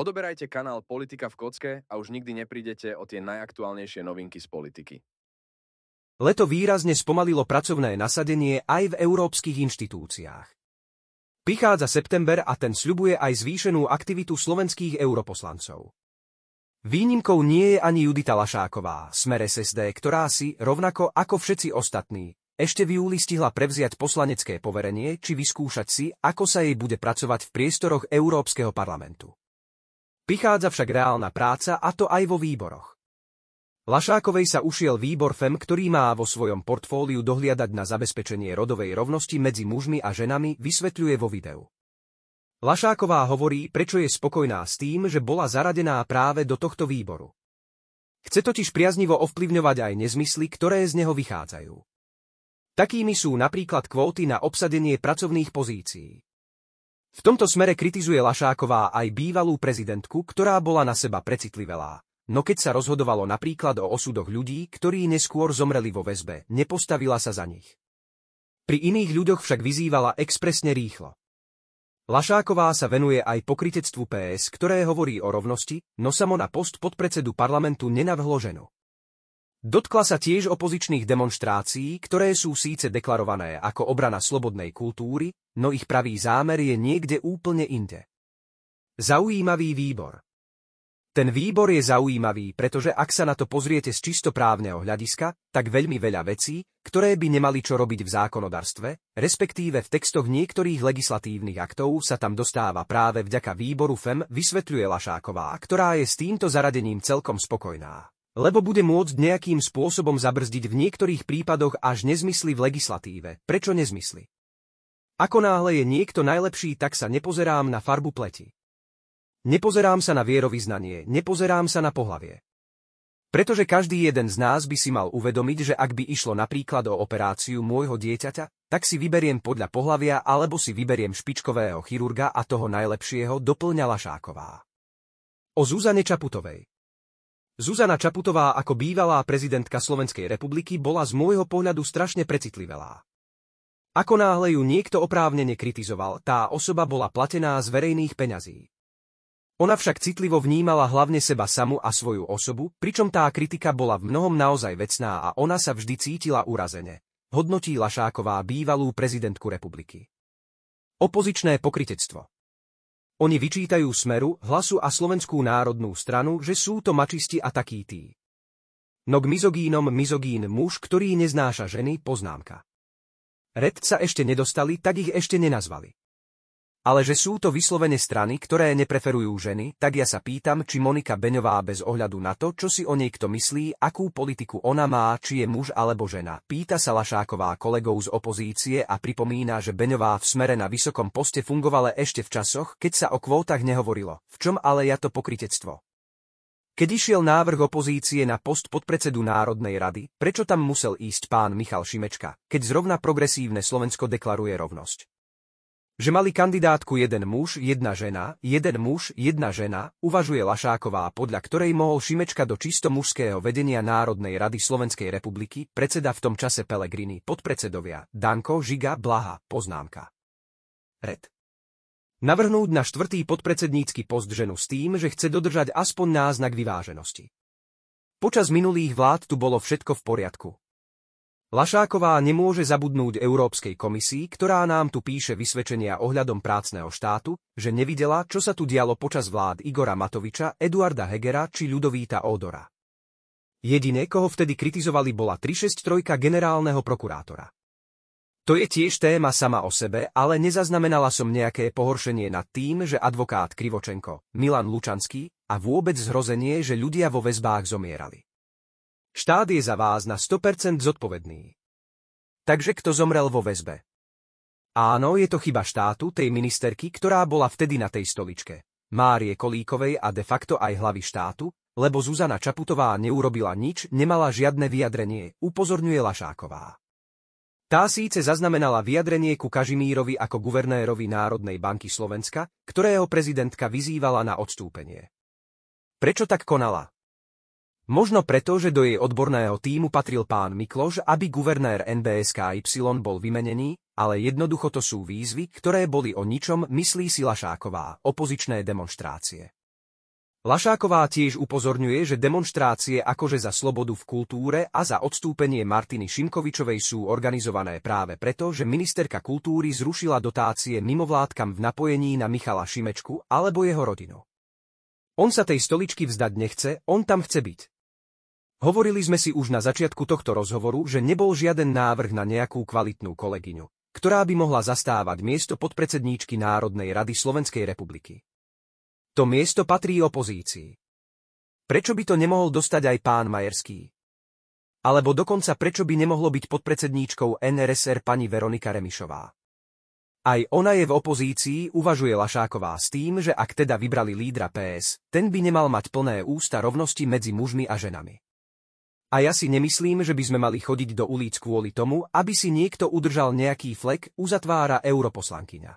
Odoberajte kanál Politika v kocke a už nikdy neprídete o tie najaktuálnejšie novinky z politiky. Leto výrazne spomalilo pracovné nasadenie aj v európskych inštitúciách. Prichádza september a ten sľubuje aj zvýšenú aktivitu slovenských europoslancov. Výnimkou nie je ani Judita Lašáková, smer SSD, ktorá si, rovnako ako všetci ostatní, ešte v júli stihla prevziať poslanecké poverenie či vyskúšať si, ako sa jej bude pracovať v priestoroch Európskeho parlamentu. Prichádza však reálna práca a to aj vo výboroch. Lašákovej sa ušiel výbor FEM, ktorý má vo svojom portfóliu dohliadať na zabezpečenie rodovej rovnosti medzi mužmi a ženami, vysvetľuje vo videu. Lašáková hovorí, prečo je spokojná s tým, že bola zaradená práve do tohto výboru. Chce totiž priaznivo ovplyvňovať aj nezmysly, ktoré z neho vychádzajú. Takými sú napríklad kvóty na obsadenie pracovných pozícií. V tomto smere kritizuje Lašáková aj bývalú prezidentku, ktorá bola na seba precitlivelá. No keď sa rozhodovalo napríklad o osudoch ľudí, ktorí neskôr zomreli vo väzbe, nepostavila sa za nich. Pri iných ľuďoch však vyzývala expresne rýchlo. Lašáková sa venuje aj pokritectvu PS, ktoré hovorí o rovnosti, no samo na post podpredsedu parlamentu nenavhlo ženu. Dotkla sa tiež opozičných demonstrácií, ktoré sú síce deklarované ako obrana slobodnej kultúry, no ich pravý zámer je niekde úplne inde. Zaujímavý výbor Ten výbor je zaujímavý, pretože ak sa na to pozriete z čistoprávneho hľadiska, tak veľmi veľa vecí, ktoré by nemali čo robiť v zákonodarstve, respektíve v textoch niektorých legislatívnych aktov sa tam dostáva práve vďaka výboru FEM, vysvetľuje Lašáková, ktorá je s týmto zaradením celkom spokojná lebo bude môcť nejakým spôsobom zabrzdiť v niektorých prípadoch až nezmysly v legislatíve. Prečo nezmysly? Ako náhle je niekto najlepší, tak sa nepozerám na farbu pleti. Nepozerám sa na vierovýznanie, nepozerám sa na pohlavie. Pretože každý jeden z nás by si mal uvedomiť, že ak by išlo napríklad o operáciu môjho dieťaťa, tak si vyberiem podľa pohlavia alebo si vyberiem špičkového chirurga a toho najlepšieho doplňala šáková. O Zuzane Čaputovej Zuzana Čaputová ako bývalá prezidentka Slovenskej republiky bola z môjho pohľadu strašne precitlivelá. Ako náhle ju niekto oprávnene kritizoval, tá osoba bola platená z verejných peňazí. Ona však citlivo vnímala hlavne seba samu a svoju osobu, pričom tá kritika bola v mnohom naozaj vecná a ona sa vždy cítila urazene, hodnotí Lašáková bývalú prezidentku republiky. Opozičné pokritectvo oni vyčítajú smeru, hlasu a slovenskú národnú stranu, že sú to mačisti a tí. No k mizogínom mizogín muž, ktorý neznáša ženy, poznámka. Red sa ešte nedostali, tak ich ešte nenazvali ale že sú to vyslovene strany, ktoré nepreferujú ženy, tak ja sa pýtam, či Monika Beňová bez ohľadu na to, čo si o nej kto myslí, akú politiku ona má, či je muž alebo žena. Pýta sa Lašáková kolegov z opozície a pripomína, že Beňová v smere na vysokom poste fungovala ešte v časoch, keď sa o kvótach nehovorilo. V čom ale ja to pokritectvo? Keď išiel návrh opozície na post podpredsedu Národnej rady, prečo tam musel ísť pán Michal Šimečka, keď zrovna progresívne Slovensko deklaruje rovnosť? že mali kandidátku jeden muž, jedna žena, jeden muž, jedna žena, uvažuje Lašáková, podľa ktorej mohol Šimečka do čisto mužského vedenia Národnej rady Slovenskej republiky, predseda v tom čase Pelegrini, podpredsedovia, Danko, Žiga, Blaha, poznámka. Red. Navrhnúť na štvrtý podpredsednícky post ženu s tým, že chce dodržať aspoň náznak vyváženosti. Počas minulých vlád tu bolo všetko v poriadku, Lašáková nemôže zabudnúť Európskej komisii, ktorá nám tu píše vysvedčenia ohľadom prácneho štátu, že nevidela, čo sa tu dialo počas vlád Igora Matoviča, Eduarda Hegera či Ľudovíta Ódora. Jediné, koho vtedy kritizovali, bola 363 generálneho prokurátora. To je tiež téma sama o sebe, ale nezaznamenala som nejaké pohoršenie nad tým, že advokát Krivočenko, Milan Lučanský a vôbec zhrozenie, že ľudia vo väzbách zomierali. Štát je za vás na 100% zodpovedný. Takže kto zomrel vo väzbe? Áno, je to chyba štátu, tej ministerky, ktorá bola vtedy na tej stoličke. Márie Kolíkovej a de facto aj hlavy štátu, lebo Zuzana Čaputová neurobila nič, nemala žiadne vyjadrenie, upozorňuje Lašáková. Tá síce zaznamenala vyjadrenie ku Kažimírovi ako guvernérovi Národnej banky Slovenska, ktorého prezidentka vyzývala na odstúpenie. Prečo tak konala? Možno preto, že do jej odborného týmu patril pán Mikloš, aby guvernér NBSK Y bol vymenený, ale jednoducho to sú výzvy, ktoré boli o ničom, myslí si Lašáková, opozičné demonstrácie. Lašáková tiež upozorňuje, že demonstrácie akože za slobodu v kultúre a za odstúpenie Martiny Šimkovičovej sú organizované práve preto, že ministerka kultúry zrušila dotácie mimovládkam v napojení na Michala Šimečku alebo jeho rodinu. On sa tej stoličky vzdať nechce, on tam chce byť, Hovorili sme si už na začiatku tohto rozhovoru, že nebol žiaden návrh na nejakú kvalitnú kolegyňu, ktorá by mohla zastávať miesto podpredsedníčky Národnej rady Slovenskej republiky. To miesto patrí opozícii. Prečo by to nemohol dostať aj pán Majerský? Alebo dokonca prečo by nemohlo byť podpredsedníčkou NRSR pani Veronika Remišová? Aj ona je v opozícii, uvažuje Lašáková s tým, že ak teda vybrali lídra PS, ten by nemal mať plné ústa rovnosti medzi mužmi a ženami. A ja si nemyslím, že by sme mali chodiť do ulic kvôli tomu, aby si niekto udržal nejaký flek, uzatvára europoslankyňa.